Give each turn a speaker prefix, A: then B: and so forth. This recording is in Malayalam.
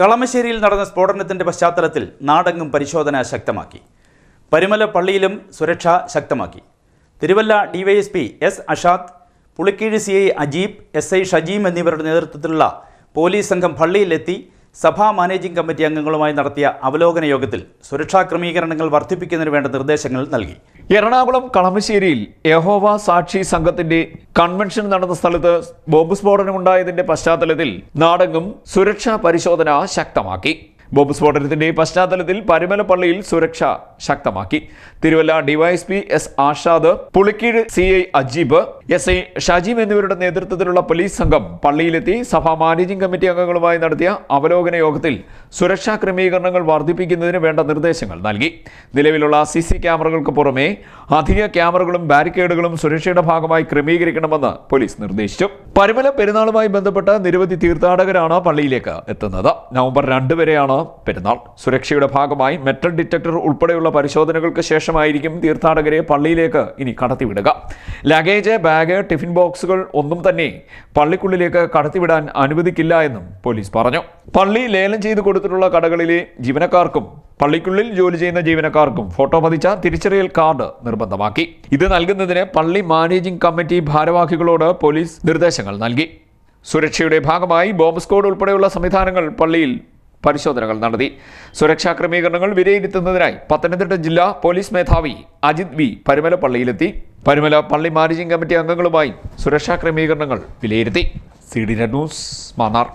A: കളമശ്ശേരിയിൽ നടന്ന സ്ഫോടനത്തിന്റെ പശ്ചാത്തലത്തിൽ നാടെങ്ങും പരിശോധന ശക്തമാക്കി പരിമല പള്ളിയിലും സുരക്ഷ ശക്തമാക്കി Thiruvalla DYSP S Ashad Pulikeezh C I Ajeeb S I Shajeem എന്നിവരുടെ നേതൃത്വത്തിലുള്ള പോലീസ് സംഘം പള്ളിയിലെത്തി സഭാ മാനേജിംഗ് കമ്മിറ്റി അംഗങ്ങളുമായി നടത്തിയ അവലോകന യോഗത്തിൽ സുരക്ഷാ ക്രമീകരണങ്ങൾ വർദ്ധിപ്പിക്കുന്നതിന് വേണ്ട നിർദ്ദേശങ്ങൾ നൽകി
B: എറണാകുളം കളമശ്ശേരിയിൽ യഹോവ സാക്ഷി സംഘത്തിന്റെ കൺവെൻഷൻ നടന്ന സ്ഥലത്ത് ബോംബ് സ്ഫോടനമുണ്ടായതിന്റെ പശ്ചാത്തലത്തിൽ നാടെങ്ങും സുരക്ഷാ പരിശോധന ശക്തമാക്കി ബോംബ് സ്ഫോടനത്തിന്റെ പശ്ചാത്തലത്തിൽ പരുമലപ്പള്ളിയിൽ സുരക്ഷ ശക്തമാക്കി Thiruvalla DYSP S Ashad Pulikeezh C I Ajeeb S I Shajim എന്നിവരുടെ നേതൃത്വത്തിലുള്ള പോലീസ് സംഘം പള്ളിയിലെത്തി സഭാ മാനേജിംഗ് കമ്മിറ്റി അംഗങ്ങളുമായി നടത്തിയ അവലോകന യോഗത്തിൽ സുരക്ഷാ ക്രമീകരണങ്ങൾ വർദ്ധിപ്പിക്കുന്നതിന് വേണ്ട നിർദ്ദേശങ്ങൾ നൽകി നിലവിലുള്ള സി സി ക്യാമറകൾക്ക് പുറമെ അധിക ക്യാമറകളും ബാരിക്കേഡുകളും സുരക്ഷയുടെ ഭാഗമായി ക്രമീകരിക്കണമെന്ന് പോലീസ് നിർദ്ദേശിച്ചു പരുമല പെരുന്നാളുമായി ബന്ധപ്പെട്ട നിരവധി തീർത്ഥാടകരാണ് പള്ളിയിലേക്ക് എത്തുന്നത് നവംബർ രണ്ട് വരെയാണ് പെരുന്നാൾ സുരക്ഷയുടെ ഭാഗമായി മെറ്റൽ ഡിറ്റക്ടർ ഉൾപ്പെടെയുള്ള പരിശോധനകൾക്ക് ശേഷമായിരിക്കും തീർത്ഥാടകരെ പള്ളിയിലേക്ക് ഇനി കടത്തിവിടുക ലഗേജ് ബാഗ് ടിഫിൻ ബോക്സുകൾ ഒന്നും തന്നെ പള്ളിക്കുള്ളിലേക്ക് കടത്തിവിടാൻ അനുവദിക്കില്ല എന്നും പോലീസ് പറഞ്ഞു പള്ളി ലേലം ചെയ്തു കൊടുത്തിട്ടുള്ള കടകളിലെ ജീവനക്കാർക്കും പള്ളിക്കുള്ളിൽ ജോലി ചെയ്യുന്ന ജീവനക്കാർക്കും ഫോട്ടോ പതിച്ച തിരിച്ചറിയൽ കാർഡ് നിർബന്ധമാക്കി ഇത് നൽകുന്നതിന് പള്ളി മാനേജിംഗ് കമ്മിറ്റി ഭാരവാഹികളോട് പോലീസ് നിർദ്ദേശങ്ങൾ നൽകി സുരക്ഷയുടെ ഭാഗമായി ബോംബ് സ്കോഡ് ഉൾപ്പെടെയുള്ള സംവിധാനങ്ങൾ പള്ളിയിൽ പരിശോധനകൾ നടത്തി സുരക്ഷാ ക്രമീകരണങ്ങൾ വിലയിരുത്തുന്നതിനായി പത്തനംതിട്ട ജില്ലാ പോലീസ് മേധാവി അജിത് വി പരുമല പള്ളിയിലെത്തി പരുമല പള്ളി മാനേജിംഗ് കമ്മിറ്റി അംഗങ്ങളുമായി സുരക്ഷാ ക്രമീകരണങ്ങൾ വിലയിരുത്തി സി ഡി ന്യൂസ് മാന്നാർ